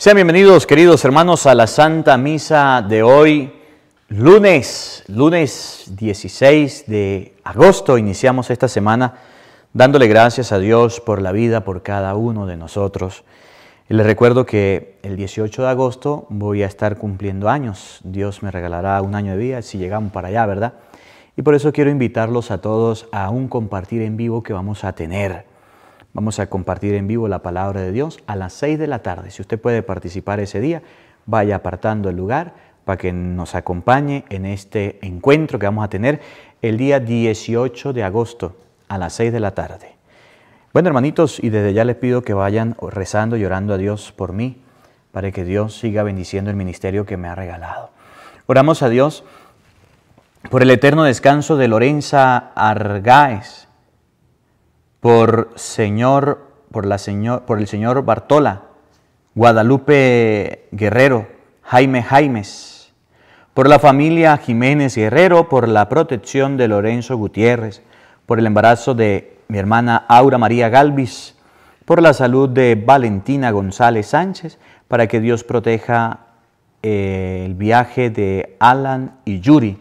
Sean bienvenidos, queridos hermanos, a la Santa Misa de hoy, lunes, lunes 16 de agosto. Iniciamos esta semana dándole gracias a Dios por la vida, por cada uno de nosotros. les recuerdo que el 18 de agosto voy a estar cumpliendo años. Dios me regalará un año de vida si llegamos para allá, ¿verdad? Y por eso quiero invitarlos a todos a un compartir en vivo que vamos a tener Vamos a compartir en vivo la palabra de Dios a las 6 de la tarde. Si usted puede participar ese día, vaya apartando el lugar para que nos acompañe en este encuentro que vamos a tener el día 18 de agosto a las 6 de la tarde. Bueno, hermanitos, y desde ya les pido que vayan rezando, y llorando a Dios por mí, para que Dios siga bendiciendo el ministerio que me ha regalado. Oramos a Dios por el eterno descanso de Lorenza Argáez por, señor, por, la por el señor Bartola, Guadalupe Guerrero, Jaime Jaimes, por la familia Jiménez Guerrero, por la protección de Lorenzo Gutiérrez, por el embarazo de mi hermana Aura María Galvis, por la salud de Valentina González Sánchez, para que Dios proteja eh, el viaje de Alan y Yuri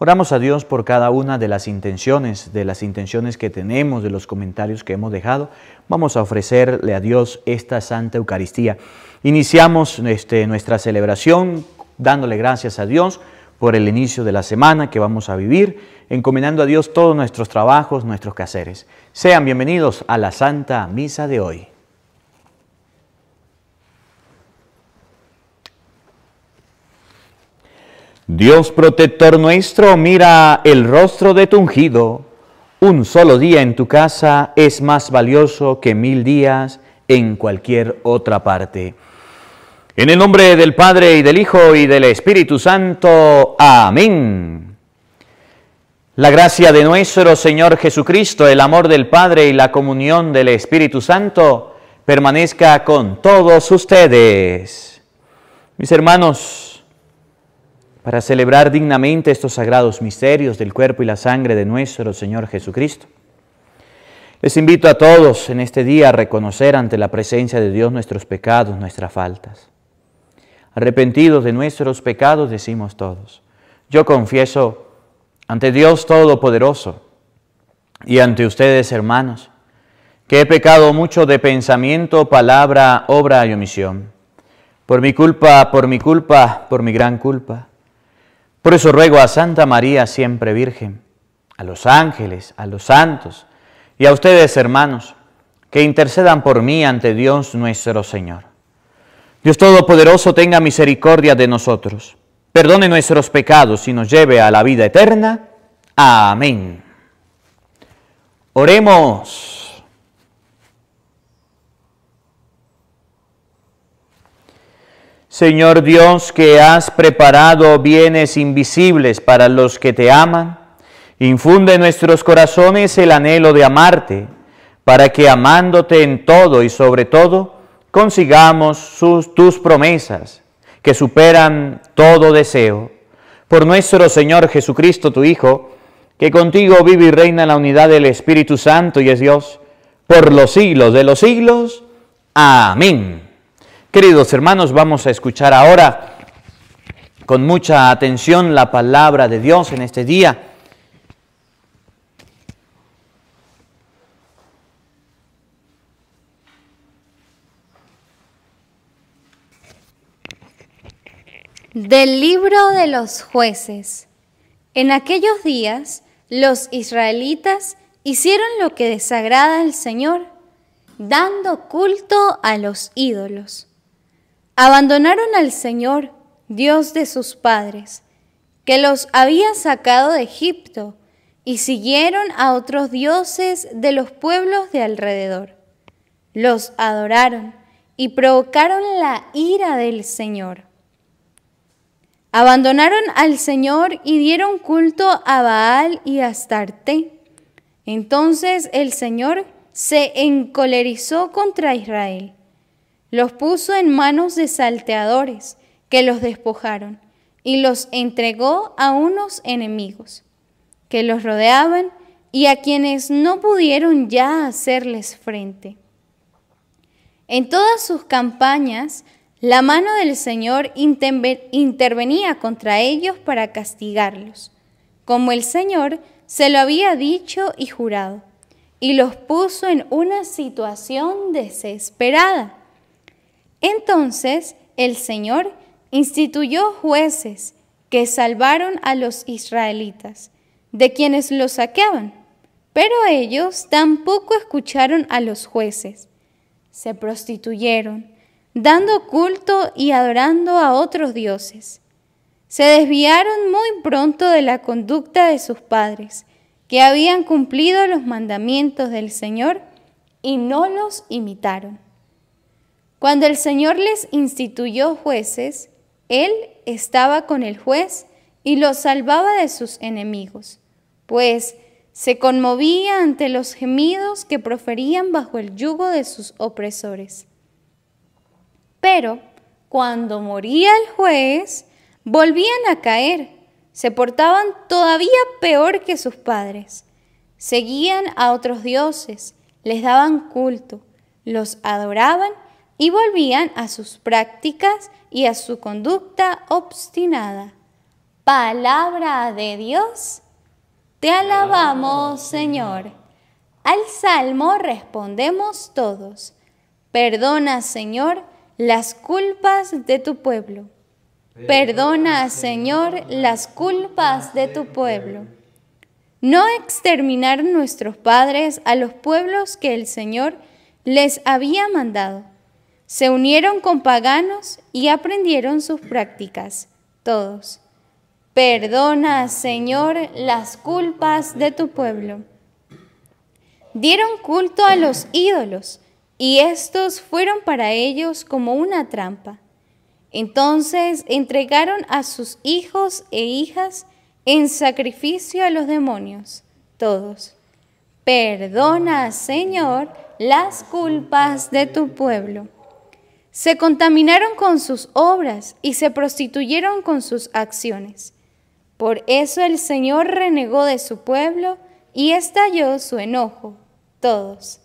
Oramos a Dios por cada una de las intenciones, de las intenciones que tenemos, de los comentarios que hemos dejado. Vamos a ofrecerle a Dios esta Santa Eucaristía. Iniciamos este, nuestra celebración dándole gracias a Dios por el inicio de la semana que vamos a vivir, encomendando a Dios todos nuestros trabajos, nuestros quehaceres. Sean bienvenidos a la Santa Misa de hoy. Dios protector nuestro, mira el rostro de tu ungido. Un solo día en tu casa es más valioso que mil días en cualquier otra parte. En el nombre del Padre y del Hijo y del Espíritu Santo. Amén. La gracia de nuestro Señor Jesucristo, el amor del Padre y la comunión del Espíritu Santo permanezca con todos ustedes. Mis hermanos, para celebrar dignamente estos sagrados misterios del cuerpo y la sangre de nuestro Señor Jesucristo. Les invito a todos en este día a reconocer ante la presencia de Dios nuestros pecados, nuestras faltas. Arrepentidos de nuestros pecados decimos todos, yo confieso ante Dios Todopoderoso y ante ustedes hermanos, que he pecado mucho de pensamiento, palabra, obra y omisión. Por mi culpa, por mi culpa, por mi gran culpa. Por eso ruego a Santa María siempre Virgen, a los ángeles, a los santos y a ustedes hermanos, que intercedan por mí ante Dios nuestro Señor. Dios Todopoderoso tenga misericordia de nosotros, perdone nuestros pecados y nos lleve a la vida eterna. Amén. Oremos. Señor Dios, que has preparado bienes invisibles para los que te aman, infunde en nuestros corazones el anhelo de amarte, para que amándote en todo y sobre todo, consigamos tus promesas, que superan todo deseo. Por nuestro Señor Jesucristo, tu Hijo, que contigo vive y reina la unidad del Espíritu Santo y es Dios, por los siglos de los siglos. Amén. Queridos hermanos, vamos a escuchar ahora con mucha atención la palabra de Dios en este día. Del libro de los jueces. En aquellos días los israelitas hicieron lo que desagrada al Señor, dando culto a los ídolos abandonaron al Señor, Dios de sus padres, que los había sacado de Egipto, y siguieron a otros dioses de los pueblos de alrededor. Los adoraron y provocaron la ira del Señor. Abandonaron al Señor y dieron culto a Baal y a Astarte. Entonces el Señor se encolerizó contra Israel los puso en manos de salteadores, que los despojaron, y los entregó a unos enemigos que los rodeaban y a quienes no pudieron ya hacerles frente. En todas sus campañas, la mano del Señor intervenía contra ellos para castigarlos, como el Señor se lo había dicho y jurado, y los puso en una situación desesperada. Entonces el Señor instituyó jueces que salvaron a los israelitas de quienes los saqueaban, pero ellos tampoco escucharon a los jueces. Se prostituyeron, dando culto y adorando a otros dioses. Se desviaron muy pronto de la conducta de sus padres, que habían cumplido los mandamientos del Señor y no los imitaron. Cuando el Señor les instituyó jueces, Él estaba con el juez y los salvaba de sus enemigos, pues se conmovía ante los gemidos que proferían bajo el yugo de sus opresores. Pero cuando moría el juez, volvían a caer, se portaban todavía peor que sus padres, seguían a otros dioses, les daban culto, los adoraban y volvían a sus prácticas y a su conducta obstinada. Palabra de Dios, te alabamos Señor. Al salmo respondemos todos. Perdona Señor las culpas de tu pueblo. Perdona Señor las culpas de tu pueblo. No exterminar nuestros padres a los pueblos que el Señor les había mandado se unieron con paganos y aprendieron sus prácticas, todos. Perdona, Señor, las culpas de tu pueblo. Dieron culto a los ídolos, y estos fueron para ellos como una trampa. Entonces entregaron a sus hijos e hijas en sacrificio a los demonios, todos. Perdona, Señor, las culpas de tu pueblo se contaminaron con sus obras y se prostituyeron con sus acciones. Por eso el Señor renegó de su pueblo y estalló su enojo. Todos.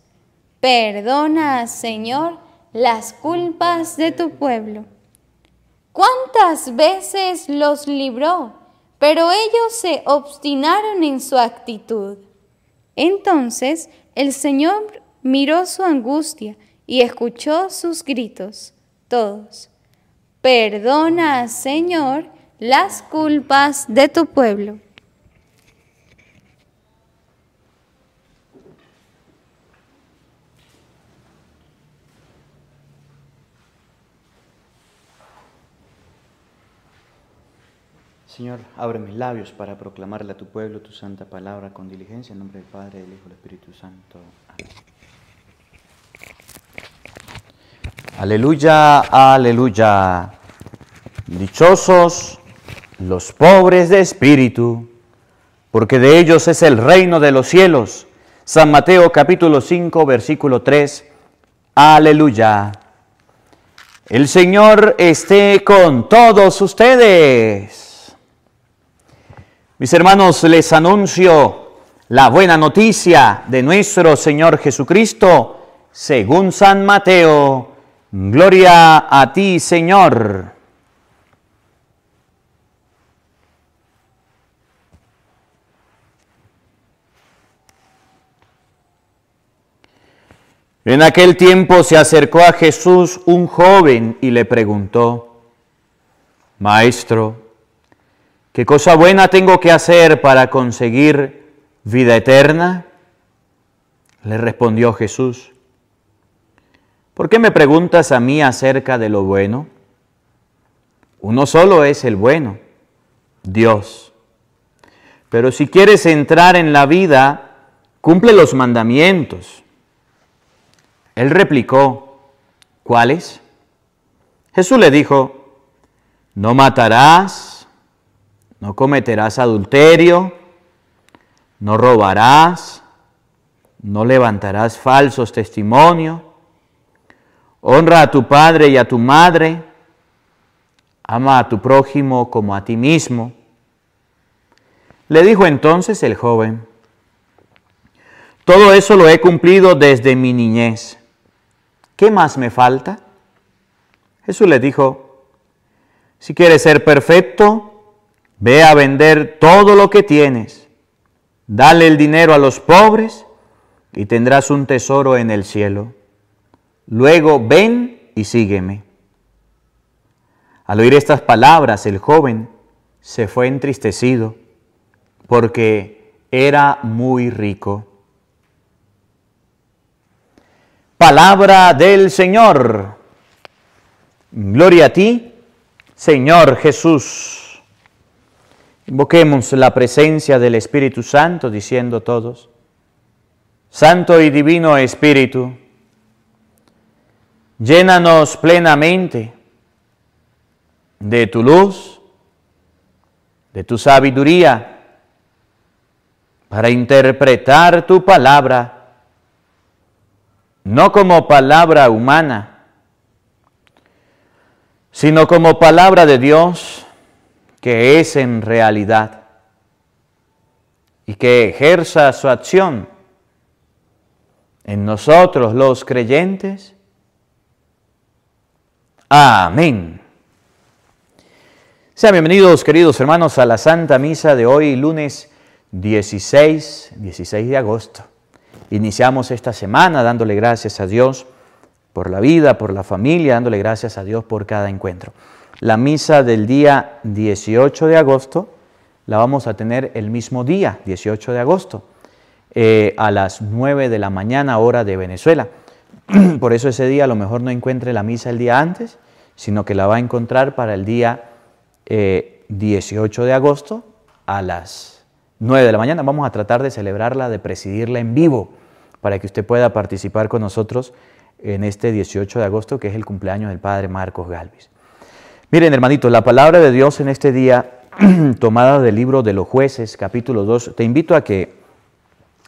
Perdona, Señor, las culpas de tu pueblo. ¿Cuántas veces los libró? Pero ellos se obstinaron en su actitud. Entonces el Señor miró su angustia y escuchó sus gritos, todos. Perdona, Señor, las culpas de tu pueblo. Señor, abre mis labios para proclamarle a tu pueblo tu santa palabra con diligencia en nombre del Padre, del Hijo y del Espíritu Santo. Amén. Aleluya, aleluya. Dichosos los pobres de espíritu, porque de ellos es el reino de los cielos. San Mateo capítulo 5, versículo 3. Aleluya. El Señor esté con todos ustedes. Mis hermanos, les anuncio la buena noticia de nuestro Señor Jesucristo, según San Mateo Gloria a ti, Señor. En aquel tiempo se acercó a Jesús un joven y le preguntó, Maestro, ¿qué cosa buena tengo que hacer para conseguir vida eterna? Le respondió Jesús, ¿Por qué me preguntas a mí acerca de lo bueno? Uno solo es el bueno, Dios. Pero si quieres entrar en la vida, cumple los mandamientos. Él replicó, ¿cuáles? Jesús le dijo, no matarás, no cometerás adulterio, no robarás, no levantarás falsos testimonios Honra a tu padre y a tu madre. Ama a tu prójimo como a ti mismo. Le dijo entonces el joven, todo eso lo he cumplido desde mi niñez. ¿Qué más me falta? Jesús le dijo, si quieres ser perfecto, ve a vender todo lo que tienes, dale el dinero a los pobres y tendrás un tesoro en el cielo Luego ven y sígueme. Al oír estas palabras, el joven se fue entristecido porque era muy rico. Palabra del Señor. Gloria a ti, Señor Jesús. Invoquemos la presencia del Espíritu Santo diciendo todos, Santo y Divino Espíritu, Llénanos plenamente de tu luz, de tu sabiduría, para interpretar tu palabra, no como palabra humana, sino como palabra de Dios que es en realidad y que ejerza su acción en nosotros los creyentes Amén. Sean bienvenidos, queridos hermanos, a la Santa Misa de hoy, lunes 16, 16 de agosto. Iniciamos esta semana dándole gracias a Dios por la vida, por la familia, dándole gracias a Dios por cada encuentro. La misa del día 18 de agosto la vamos a tener el mismo día, 18 de agosto, eh, a las 9 de la mañana, hora de Venezuela. Por eso ese día a lo mejor no encuentre la misa el día antes, sino que la va a encontrar para el día 18 eh, de agosto a las 9 de la mañana. Vamos a tratar de celebrarla, de presidirla en vivo, para que usted pueda participar con nosotros en este 18 de agosto, que es el cumpleaños del Padre Marcos Galvis. Miren, hermanito, la palabra de Dios en este día, tomada del libro de los jueces, capítulo 2, te invito a que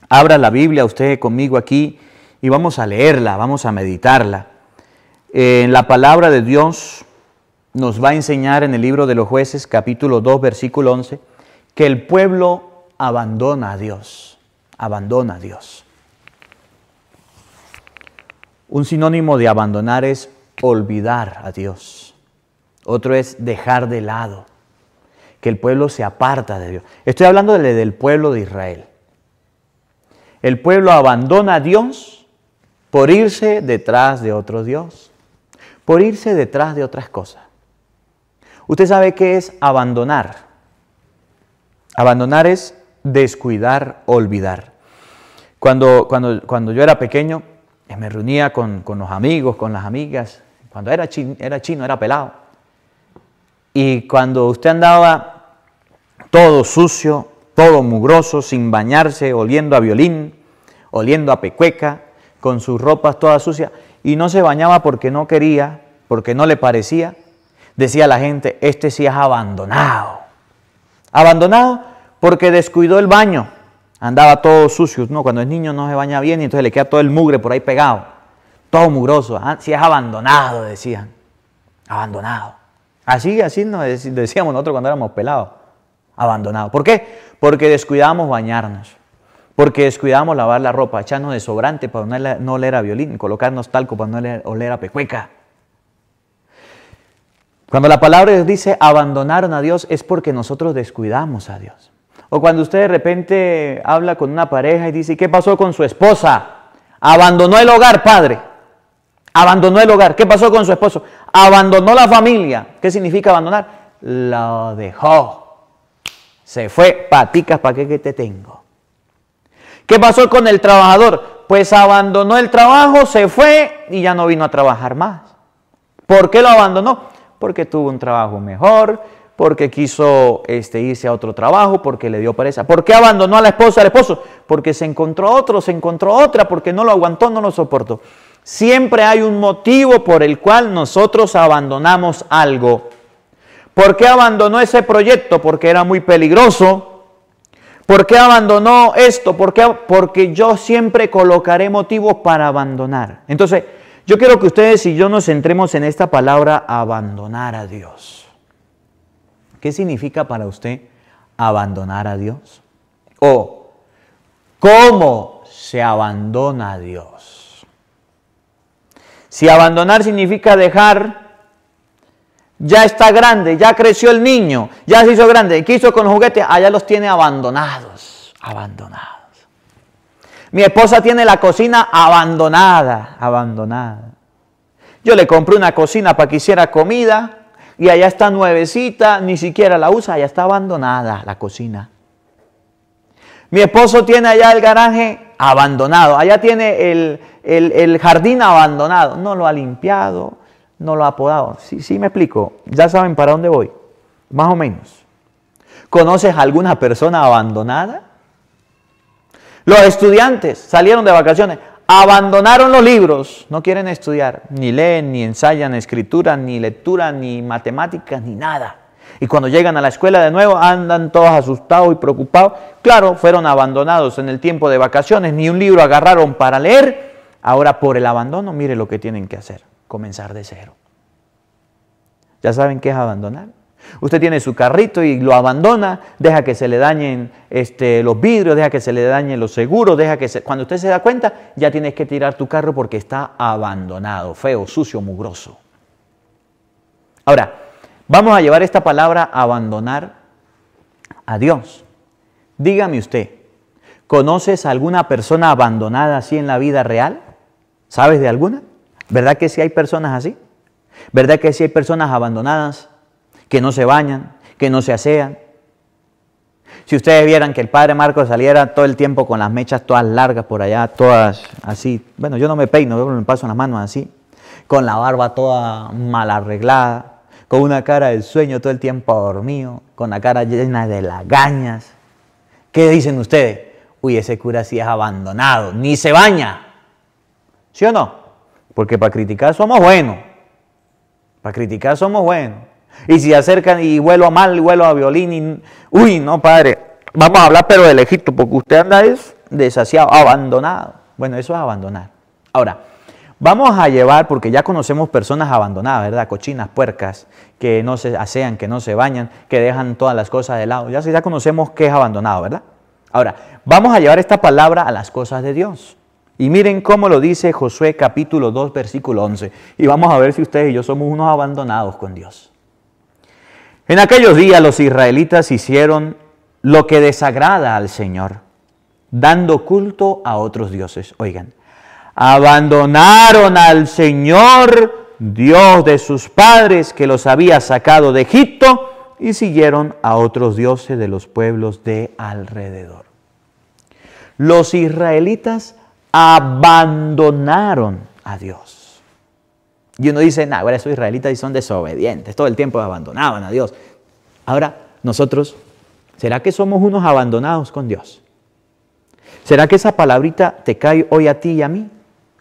abra la Biblia usted conmigo aquí y vamos a leerla, vamos a meditarla en la palabra de Dios nos va a enseñar en el libro de los jueces, capítulo 2, versículo 11, que el pueblo abandona a Dios, abandona a Dios. Un sinónimo de abandonar es olvidar a Dios. Otro es dejar de lado, que el pueblo se aparta de Dios. Estoy hablando del pueblo de Israel. El pueblo abandona a Dios por irse detrás de otro Dios por irse detrás de otras cosas. Usted sabe qué es abandonar. Abandonar es descuidar, olvidar. Cuando, cuando, cuando yo era pequeño, eh, me reunía con, los amigos, con las amigas. Cuando era, era chino, era pelado. Y cuando usted andaba todo sucio, todo mugroso, sin bañarse, oliendo a violín, oliendo a pecueca, con sus ropas todas sucias, y no se bañaba porque no quería, porque no le parecía, decía la gente, este sí es abandonado. Abandonado porque descuidó el baño. Andaba todo sucio, ¿no? Cuando es niño no se baña bien y entonces le queda todo el mugre por ahí pegado. Todo mugroso. Ah, si es abandonado, decían. Abandonado. Así, así nos decíamos nosotros cuando éramos pelados. Abandonado. ¿Por qué? Porque descuidábamos bañarnos porque descuidamos lavar la ropa, echarnos sobrante para no, oler a violín, colocarnos talco para no oler, a pecueca. Cuando la palabra dice abandonaron a Dios es porque nosotros descuidamos a Dios. O cuando usted de repente habla con una pareja y dice, ¿qué pasó con su esposa? Abandonó el hogar, padre. Abandonó el hogar. ¿Qué pasó con su esposo? Abandonó la familia. ¿Qué significa abandonar? Lo dejó. Se fue. Paticas, ¿para qué que te tengo? ¿Qué pasó con el trabajador? Pues abandonó el trabajo, se fue y ya no vino a trabajar más. ¿Por qué lo abandonó? Porque tuvo un trabajo mejor, porque quiso este, irse a otro trabajo, porque le dio pereza. ¿Por qué abandonó a la esposa, al esposo? Porque se encontró otro, se encontró otra, porque no lo aguantó, no lo soportó. Siempre hay un motivo por el cual nosotros abandonamos algo. ¿Por qué abandonó ese proyecto? Porque era muy peligroso, ¿Por qué abandonó esto? Porque yo siempre colocaré motivos para abandonar. Entonces, yo quiero que ustedes y yo nos centremos en esta palabra abandonar a Dios. ¿Qué significa para usted abandonar a Dios? O cómo se abandona a Dios. Si abandonar significa dejar, ya está grande, ya creció el niño, ya se hizo grande. ¿Qué hizo con los juguetes? Allá los tiene abandonados, abandonados. Mi esposa tiene la cocina abandonada, abandonada. Yo le compré una cocina para que hiciera comida y allá está nuevecita, ni siquiera la usa, allá está abandonada la cocina. Mi esposo tiene allá el garaje abandonado, allá tiene el, el jardín abandonado, no lo ha limpiado, no lo ha podado. Sí, sí me explico. Ya saben para dónde voy. Más o menos. ¿Conoces a alguna persona abandonada? Los estudiantes salieron de vacaciones, abandonaron los libros, no quieren estudiar, ni leen, ni ensayan escritura, ni lectura, ni matemáticas, ni nada. Y cuando llegan a la escuela de nuevo andan todos asustados y preocupados. Claro, fueron abandonados en el tiempo de vacaciones, ni un libro agarraron para leer. Ahora por el abandono, mire lo que tienen que hacer comenzar de cero. Ya saben qué es abandonar. Usted tiene su carrito y lo abandona, deja que se le dañen este, los vidrios, deja que se le dañen los seguros, deja que Cuando usted se da cuenta, ya tienes que tirar tu carro porque está abandonado, feo, sucio, mugroso. Ahora, vamos a llevar esta palabra abandonar a Dios. Dígame usted, ¿conoces a alguna persona abandonada así en la vida real? ¿Sabes de alguna? ¿Verdad que si hay personas así? ¿Verdad que si hay personas abandonadas, que no se bañan, que no se asean? Si ustedes vieran que el padre Marco saliera todo el tiempo con las mechas todas largas por allá, todas así, bueno, yo no me peino, me paso las manos así, con la barba toda mal arreglada, con una cara de sueño todo el tiempo dormido, con la cara llena de lagañas. ¿Qué dicen ustedes? Uy, ese cura sí es abandonado, ni se baña. ¿Sí o no? Porque para criticar somos buenos. Para criticar somos buenos. Y si acercan y vuelo a mal, vuelo a violín, uy, no, padre, vamos a hablar pero del Egipto, porque usted anda es abandonado. Bueno, eso es abandonar. Ahora, vamos a llevar, porque ya conocemos personas abandonadas, ¿verdad? Cochinas, puercas, que no se asean, que no se bañan, que dejan todas las cosas de lado. Ya, ya conocemos que es abandonado, ¿verdad? Ahora, vamos a llevar esta palabra a las cosas de Dios. Y miren cómo lo dice Josué capítulo 2, versículo 11. Y vamos a ver si ustedes y yo somos unos abandonados con Dios. En aquellos días los israelitas hicieron lo que desagrada al Señor, dando culto a otros dioses. Oigan, abandonaron al Señor, Dios de sus padres, que los había sacado de Egipto, y siguieron a otros dioses de los pueblos de alrededor. Los israelitas abandonaron a Dios. Y uno dice, nah, ahora esos israelitas y son desobedientes, todo el tiempo abandonaban a Dios. Ahora, nosotros, ¿será que somos unos abandonados con Dios? ¿Será que esa palabrita te cae hoy a ti y a mí?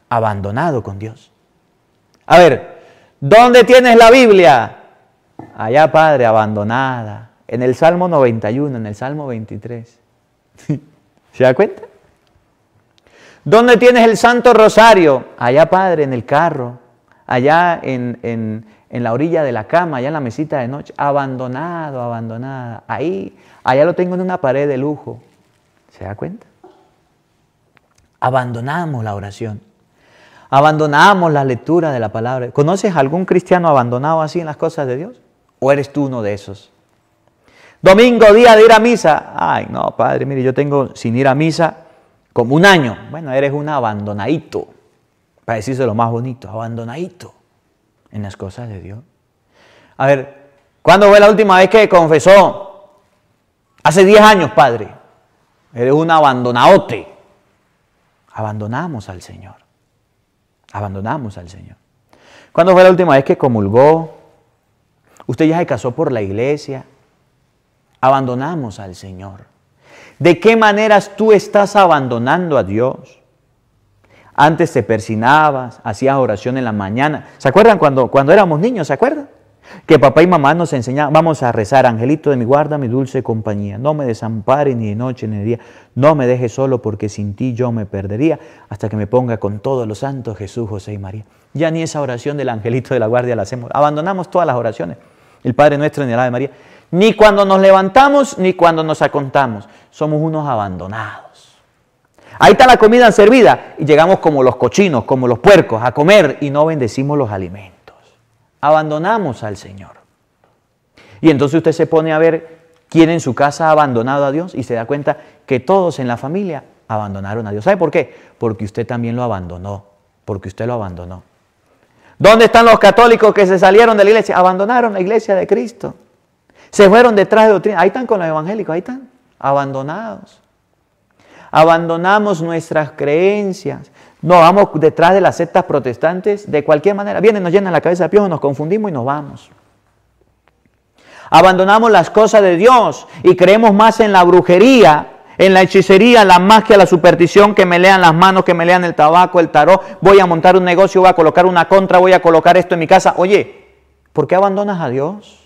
Abandonado con Dios. A ver, ¿dónde tienes la Biblia? Allá, Padre, abandonada. En el Salmo 91, en el Salmo 23. ¿Se da cuenta? ¿Dónde tienes el Santo Rosario? Allá, Padre, en el carro, allá en, en, la orilla de la cama, allá en la mesita de noche, abandonado, abandonada. Ahí, allá lo tengo en una pared de lujo. ¿Se da cuenta? Abandonamos la oración. Abandonamos la lectura de la palabra. ¿Conoces algún cristiano abandonado así en las cosas de Dios? ¿O eres tú uno de esos? Domingo, día de ir a misa. Ay, no, padre, mire, yo tengo sin ir a misa como un año. Bueno, eres un abandonadito. Para decirse lo más bonito, abandonadito en las cosas de Dios. A ver, ¿cuándo fue la última vez que confesó? Hace 10 años, Padre. Eres un abandonaote. Abandonamos al Señor. Abandonamos al Señor. ¿Cuándo fue la última vez que comulgó? Usted ya se casó por la iglesia. Abandonamos al Señor de qué maneras tú estás abandonando a Dios. Antes te persinabas, hacías oración en la mañana. ¿Se acuerdan cuando, cuando éramos niños? ¿Se acuerdan? Que papá y mamá nos enseñaban, vamos a rezar, angelito de mi guarda, mi dulce compañía, no me desampare ni de noche ni de día, no me deje solo porque sin ti yo me perdería, hasta que me ponga con todos los santos Jesús, José y María. Ya ni esa oración del angelito de la guardia la hacemos, abandonamos todas las oraciones, el Padre nuestro en el Ave María, ni cuando nos levantamos ni cuando nos acontamos, somos unos abandonados. Ahí está la comida servida y llegamos como los cochinos, como los puercos, a comer y no bendecimos los alimentos. Abandonamos al Señor. Y entonces usted se pone a ver quién en su casa ha abandonado a Dios y se da cuenta que todos en la familia abandonaron a Dios. ¿Sabe por qué? Porque usted también lo abandonó, porque usted lo abandonó. ¿Dónde están los católicos que se salieron de la iglesia? Abandonaron la iglesia de Cristo. Se fueron detrás de doctrina. Ahí están con los evangélicos, ahí están abandonados. Abandonamos nuestras creencias. No vamos detrás de las sectas protestantes de cualquier manera. Vienen, nos llenan la cabeza de piojo, nos confundimos y nos vamos. Abandonamos las cosas de Dios y creemos más en la brujería, en la hechicería, en la magia, la superstición, que me lean las manos, que me lean el tabaco, el tarot. Voy a montar un negocio, voy a colocar una contra, voy a colocar esto en mi casa. Oye, ¿por qué abandonas a Dios?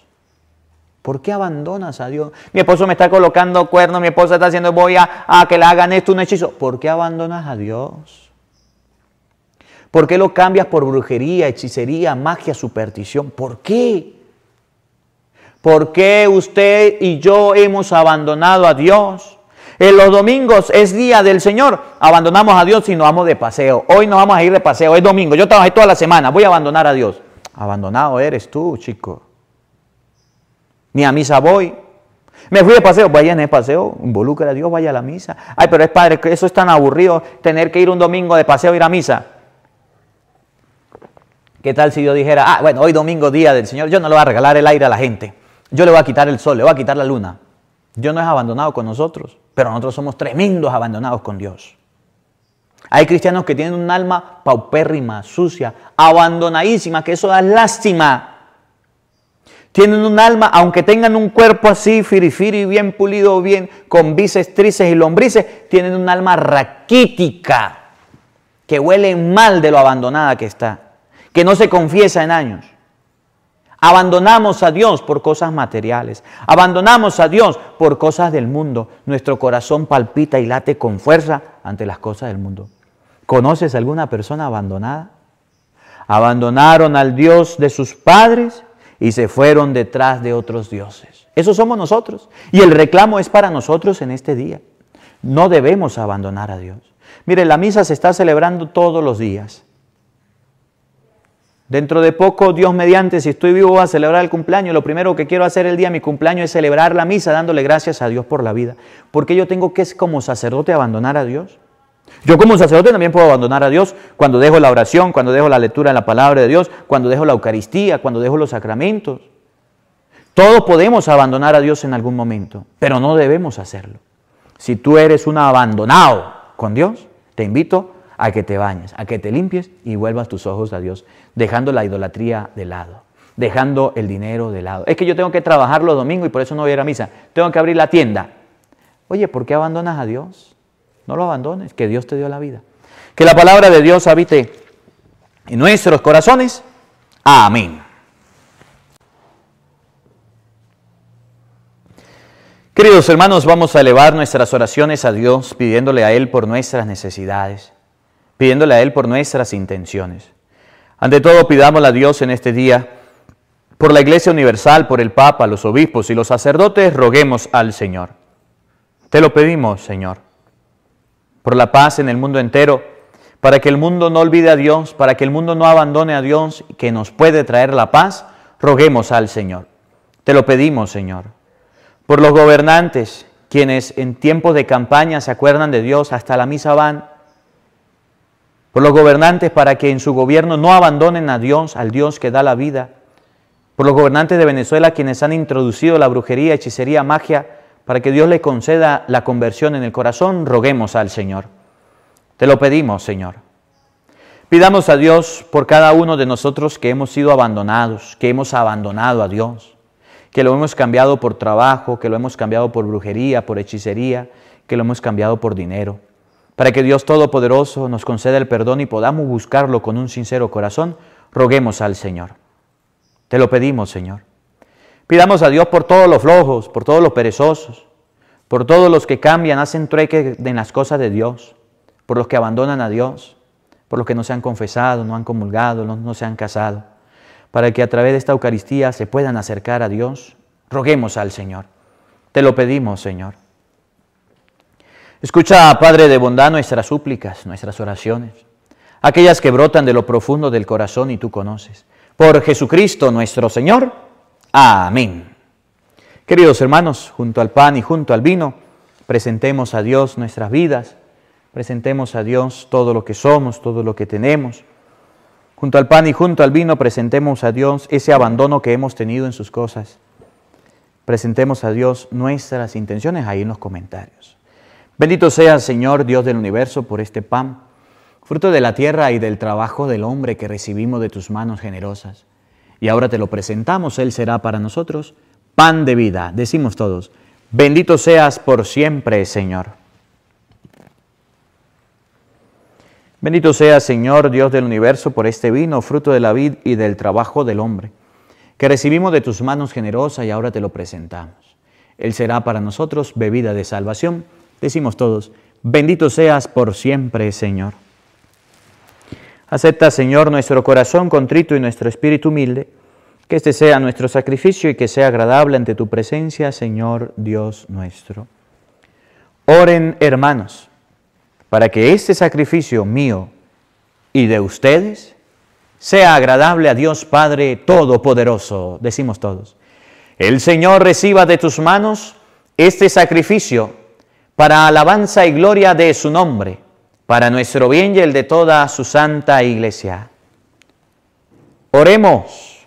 ¿Por qué abandonas a Dios? Mi esposo me está colocando cuernos, mi esposa está haciendo, voy a, que le hagan esto, un hechizo. ¿Por qué abandonas a Dios? ¿Por qué lo cambias por brujería, hechicería, magia, superstición? ¿Por qué? ¿Por qué usted y yo hemos abandonado a Dios? En los domingos es día del Señor. Abandonamos a Dios y nos vamos de paseo. Hoy nos vamos a ir de paseo. Es domingo. Yo trabajé toda la semana. Voy a abandonar a Dios. Abandonado eres tú, chico ni a misa voy. Me fui de paseo, vaya en el paseo, involucra a Dios, vaya a la misa. Ay, pero es padre, eso es tan aburrido, tener que ir un domingo de paseo, ir a misa. ¿Qué tal si yo dijera, ah, bueno, hoy domingo, día del Señor, yo no le voy a regalar el aire a la gente, yo le voy a quitar el sol, le voy a quitar la luna. Dios no es abandonado con nosotros, pero nosotros somos tremendos abandonados con Dios. Hay cristianos que tienen un alma paupérrima, sucia, abandonadísima, que eso da lástima. Tienen un alma, aunque tengan un cuerpo así, firifiri, bien pulido, bien, con bices, trices y lombrices, tienen un alma raquítica, que huele mal de lo abandonada que está, que no se confiesa en años. Abandonamos a Dios por cosas materiales, abandonamos a Dios por cosas del mundo. Nuestro corazón palpita y late con fuerza ante las cosas del mundo. ¿Conoces alguna persona abandonada? Abandonaron al Dios de sus padres y se fueron detrás de otros dioses. Eso somos nosotros. Y el reclamo es para nosotros en este día. No debemos abandonar a Dios. Mire, la misa se está celebrando todos los días. Dentro de poco, Dios mediante, si estoy vivo, voy a celebrar el cumpleaños. Lo primero que quiero hacer el día de mi cumpleaños es celebrar la misa, dándole gracias a Dios por la vida. Porque yo tengo que, como sacerdote, abandonar a Dios. Yo como sacerdote también puedo abandonar a Dios cuando dejo la oración, cuando dejo la lectura de la palabra de Dios, cuando dejo la Eucaristía, cuando dejo los sacramentos. Todos podemos abandonar a Dios en algún momento, pero no debemos hacerlo. Si tú eres un abandonado con Dios, te invito a que te bañes, a que te limpies y vuelvas tus ojos a Dios, dejando la idolatría de lado, dejando el dinero de lado. Es que yo tengo que trabajar los domingos y por eso no voy a ir a misa. Tengo que abrir la tienda. Oye, ¿por qué abandonas a Dios? No lo abandones, que Dios te dio la vida. Que la palabra de Dios habite en nuestros corazones. Amén. Queridos hermanos, vamos a elevar nuestras oraciones a Dios pidiéndole a Él por nuestras necesidades, pidiéndole a Él por nuestras intenciones. Ante todo, pidámosle a Dios en este día por la Iglesia Universal, por el Papa, los obispos y los sacerdotes, roguemos al Señor. Te lo pedimos, Señor por la paz en el mundo entero, para que el mundo no olvide a Dios, para que el mundo no abandone a Dios, y que nos puede traer la paz, roguemos al Señor. Te lo pedimos, Señor. Por los gobernantes, quienes en tiempos de campaña se acuerdan de Dios, hasta la misa van. Por los gobernantes para que en su gobierno no abandonen a Dios, al Dios que da la vida. Por los gobernantes de Venezuela quienes han introducido la brujería, hechicería, magia para que Dios le conceda la conversión en el corazón, roguemos al Señor. Te lo pedimos, Señor. Pidamos a Dios por cada uno de nosotros que hemos sido abandonados, que hemos abandonado a Dios, que lo hemos cambiado por trabajo, que lo hemos cambiado por brujería, por hechicería, que lo hemos cambiado por dinero, para que Dios Todopoderoso nos conceda el perdón y podamos buscarlo con un sincero corazón, roguemos al Señor. Te lo pedimos, Señor. Pidamos a Dios por todos los flojos, por todos los perezosos, por todos los que cambian, hacen trueque en las cosas de Dios, por los que abandonan a Dios, por los que no se han confesado, no han comulgado, no, no se han casado, para que a través de esta Eucaristía se puedan acercar a Dios. Roguemos al Señor. Te lo pedimos, Señor. Escucha, Padre de bondad, nuestras súplicas, nuestras oraciones, aquellas que brotan de lo profundo del corazón y tú conoces. Por Jesucristo nuestro Señor. Amén. Queridos hermanos, junto al pan y junto al vino, presentemos a Dios nuestras vidas, presentemos a Dios todo lo que somos, todo lo que tenemos. Junto al pan y junto al vino, presentemos a Dios ese abandono que hemos tenido en sus cosas. Presentemos a Dios nuestras intenciones ahí en los comentarios. Bendito sea, Señor, Dios del universo, por este pan, fruto de la tierra y del trabajo del hombre que recibimos de tus manos generosas. Y ahora te lo presentamos, Él será para nosotros pan de vida. Decimos todos, bendito seas por siempre, Señor. Bendito seas, Señor, Dios del universo, por este vino, fruto de la vid y del trabajo del hombre, que recibimos de tus manos generosa y ahora te lo presentamos. Él será para nosotros bebida de salvación. Decimos todos, bendito seas por siempre, Señor. Acepta, Señor, nuestro corazón contrito y nuestro espíritu humilde, que este sea nuestro sacrificio y que sea agradable ante tu presencia, Señor Dios nuestro. Oren, hermanos, para que este sacrificio mío y de ustedes sea agradable a Dios Padre Todopoderoso, decimos todos. El Señor reciba de tus manos este sacrificio para alabanza y gloria de su nombre para nuestro bien y el de toda su santa iglesia. Oremos.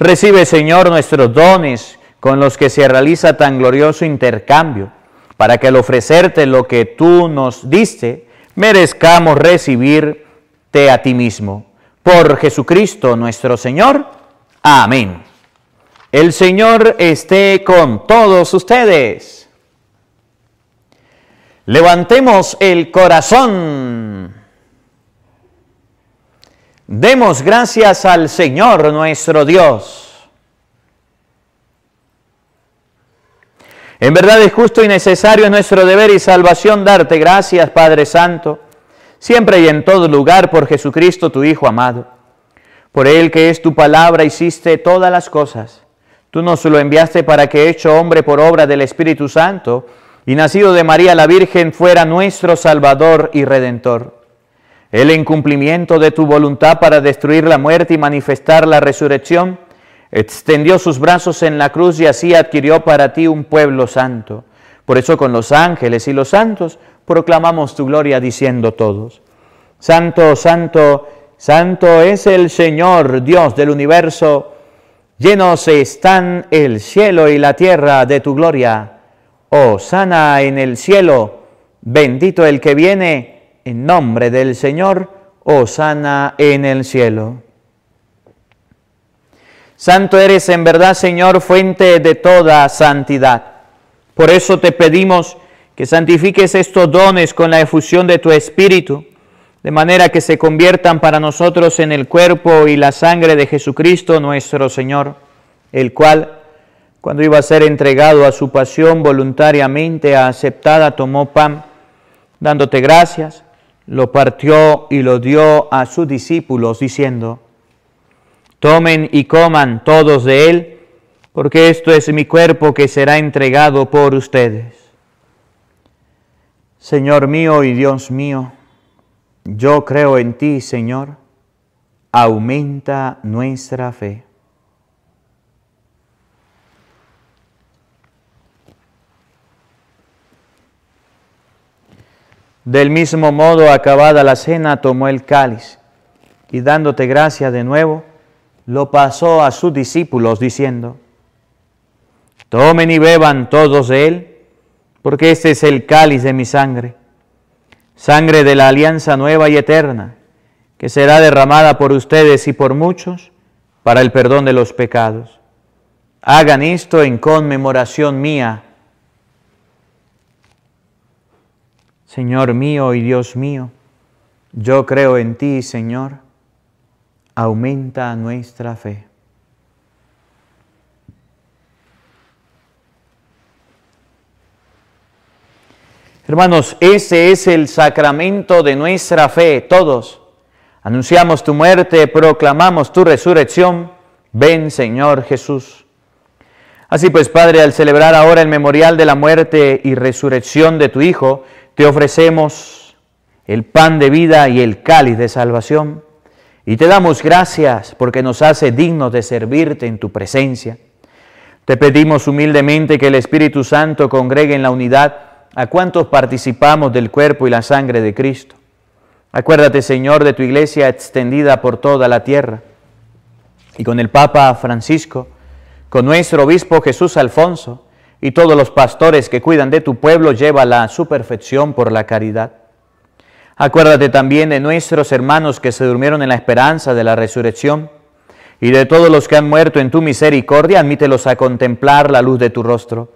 Recibe, Señor, nuestros dones con los que se realiza tan glorioso intercambio, para que al ofrecerte lo que tú nos diste, merezcamos recibirte a ti mismo. Por Jesucristo nuestro Señor. Amén. El Señor esté con todos ustedes. Levantemos el corazón. Demos gracias al Señor nuestro Dios. En verdad es justo y necesario nuestro deber y salvación darte gracias, Padre Santo, siempre y en todo lugar por Jesucristo, tu Hijo amado. Por Él que es tu palabra, hiciste todas las cosas Tú nos lo enviaste para que, hecho hombre por obra del Espíritu Santo y nacido de María la Virgen, fuera nuestro Salvador y Redentor. Él, en cumplimiento de tu voluntad para destruir la muerte y manifestar la resurrección, extendió sus brazos en la cruz y así adquirió para ti un pueblo santo. Por eso con los ángeles y los santos proclamamos tu gloria diciendo todos, Santo, Santo, Santo es el Señor, Dios del universo, Llenos están el cielo y la tierra de tu gloria. Oh, sana en el cielo, bendito el que viene, en nombre del Señor, oh, sana en el cielo. Santo eres en verdad, Señor, fuente de toda santidad. Por eso te pedimos que santifiques estos dones con la efusión de tu Espíritu de manera que se conviertan para nosotros en el cuerpo y la sangre de Jesucristo nuestro Señor, el cual, cuando iba a ser entregado a su pasión voluntariamente aceptada, tomó pan, dándote gracias, lo partió y lo dio a sus discípulos, diciendo, tomen y coman todos de él, porque esto es mi cuerpo que será entregado por ustedes. Señor mío y Dios mío, yo creo en ti, Señor, aumenta nuestra fe. Del mismo modo, acabada la cena, tomó el cáliz y dándote gracia de nuevo, lo pasó a sus discípulos diciendo, Tomen y beban todos de él, porque este es el cáliz de mi sangre sangre de la alianza nueva y eterna, que será derramada por ustedes y por muchos para el perdón de los pecados. Hagan esto en conmemoración mía. Señor mío y Dios mío, yo creo en ti, Señor. Aumenta nuestra fe. Hermanos, ese es el sacramento de nuestra fe, todos. Anunciamos tu muerte, proclamamos tu resurrección. Ven, Señor Jesús. Así pues, Padre, al celebrar ahora el memorial de la muerte y resurrección de tu Hijo, te ofrecemos el pan de vida y el cáliz de salvación. Y te damos gracias porque nos hace dignos de servirte en tu presencia. Te pedimos humildemente que el Espíritu Santo congregue en la unidad ¿A cuántos participamos del cuerpo y la sangre de Cristo? Acuérdate, Señor, de tu iglesia extendida por toda la tierra. Y con el Papa Francisco, con nuestro obispo Jesús Alfonso y todos los pastores que cuidan de tu pueblo, lleva la su perfección por la caridad. Acuérdate también de nuestros hermanos que se durmieron en la esperanza de la resurrección y de todos los que han muerto en tu misericordia, admítelos a contemplar la luz de tu rostro.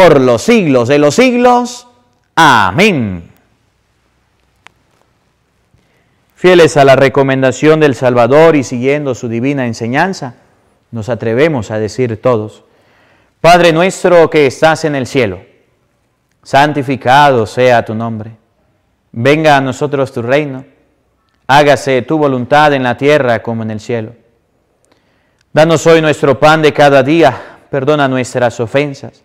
por los siglos de los siglos. Amén. Fieles a la recomendación del Salvador y siguiendo su divina enseñanza, nos atrevemos a decir todos, Padre nuestro que estás en el cielo, santificado sea tu nombre, venga a nosotros tu reino, hágase tu voluntad en la tierra como en el cielo. Danos hoy nuestro pan de cada día, perdona nuestras ofensas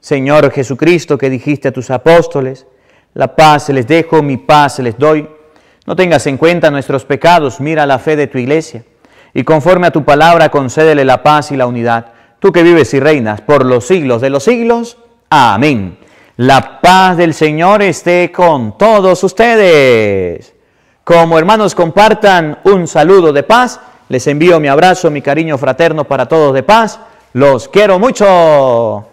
Señor Jesucristo, que dijiste a tus apóstoles, la paz les dejo, mi paz les doy. No tengas en cuenta nuestros pecados, mira la fe de tu iglesia, y conforme a tu palabra concédele la paz y la unidad. Tú que vives y reinas por los siglos de los siglos. Amén. La paz del Señor esté con todos ustedes. Como hermanos compartan un saludo de paz, les envío mi abrazo, mi cariño fraterno para todos de paz. Los quiero mucho.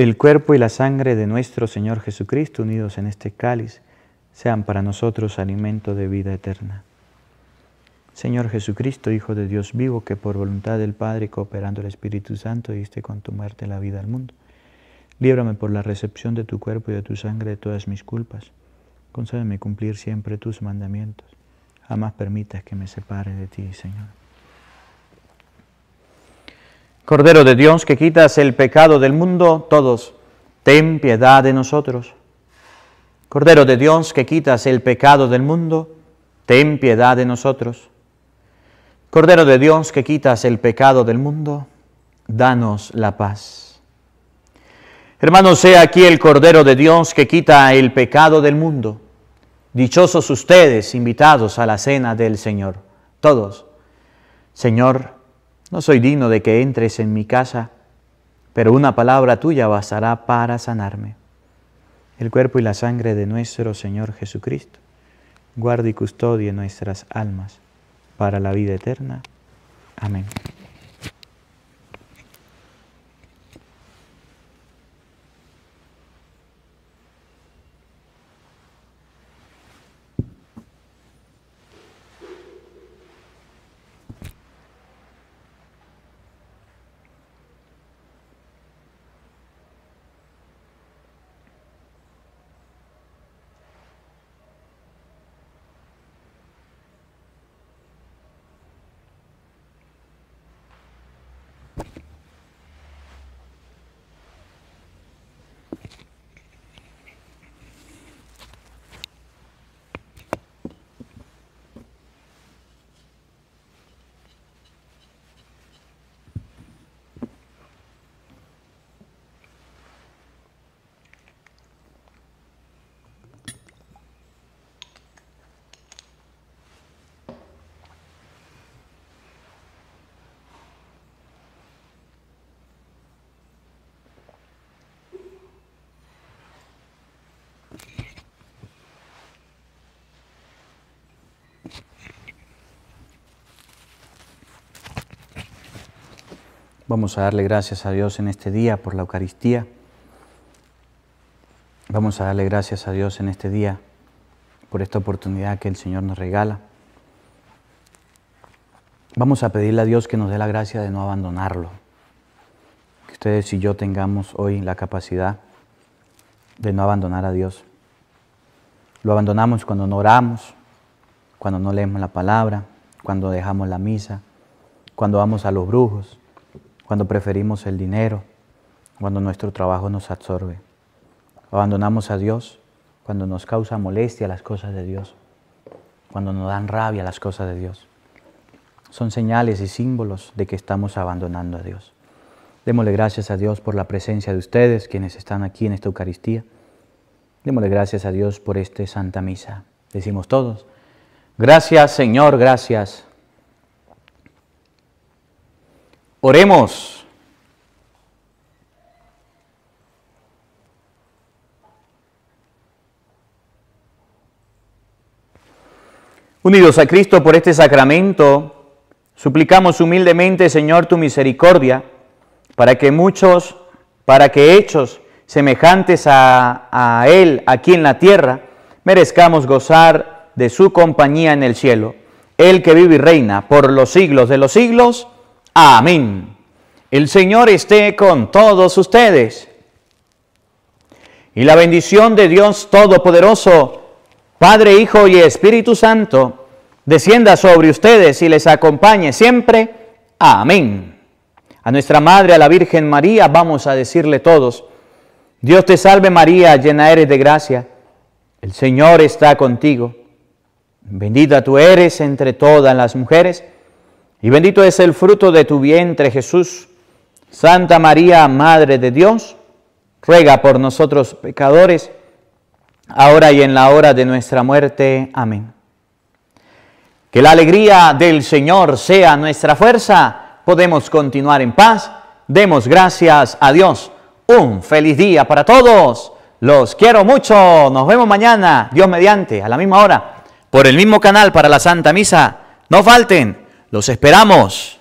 el cuerpo y la sangre de nuestro Señor Jesucristo unidos en este cáliz sean para nosotros alimento de vida eterna. Señor Jesucristo, Hijo de Dios vivo, que por voluntad del Padre, cooperando el Espíritu Santo, diste con tu muerte la vida al mundo, líbrame por la recepción de tu cuerpo y de tu sangre de todas mis culpas. Concédeme cumplir siempre tus mandamientos. Jamás permitas que me separe de ti, Señor. Cordero de Dios que quitas el pecado del mundo, todos, ten piedad de nosotros. Cordero de Dios que quitas el pecado del mundo, ten piedad de nosotros. Cordero de Dios que quitas el pecado del mundo, danos la paz. Hermanos, sea aquí el Cordero de Dios que quita el pecado del mundo. Dichosos ustedes, invitados a la cena del Señor. Todos, Señor, no soy digno de que entres en mi casa, pero una palabra tuya bastará para sanarme. El cuerpo y la sangre de nuestro Señor Jesucristo, guarda y custodie nuestras almas para la vida eterna. Amén. Vamos a darle gracias a Dios en este día por la Eucaristía. Vamos a darle gracias a Dios en este día por esta oportunidad que el Señor nos regala. Vamos a pedirle a Dios que nos dé la gracia de no abandonarlo. Que ustedes y yo tengamos hoy la capacidad de no abandonar a Dios. Lo abandonamos cuando no oramos, cuando no leemos la palabra, cuando dejamos la misa, cuando vamos a los brujos, cuando preferimos el dinero, cuando nuestro trabajo nos absorbe. Abandonamos a Dios cuando nos causa molestia las cosas de Dios, cuando nos dan rabia las cosas de Dios. Son señales y símbolos de que estamos abandonando a Dios. Démosle gracias a Dios por la presencia de ustedes, quienes están aquí en esta Eucaristía. Démosle gracias a Dios por esta Santa Misa. Decimos todos, gracias Señor, gracias Oremos. Unidos a Cristo por este sacramento, suplicamos humildemente, Señor, tu misericordia, para que muchos, para que hechos semejantes a, Él aquí en la tierra, merezcamos gozar de su compañía en el cielo, el que vive y reina por los siglos de los siglos. Amén. El Señor esté con todos ustedes. Y la bendición de Dios Todopoderoso, Padre, Hijo y Espíritu Santo, descienda sobre ustedes y les acompañe siempre. Amén. A nuestra Madre, a la Virgen María, vamos a decirle todos, Dios te salve María, llena eres de gracia, el Señor está contigo, bendita tú eres entre todas las mujeres, y bendito es el fruto de tu vientre, Jesús. Santa María, Madre de Dios, ruega por nosotros pecadores, ahora y en la hora de nuestra muerte. Amén. Que la alegría del Señor sea nuestra fuerza, podemos continuar en paz. Demos gracias a Dios. Un feliz día para todos. Los quiero mucho. Nos vemos mañana, Dios mediante, a la misma hora, por el mismo canal para la Santa Misa. No falten. Los esperamos.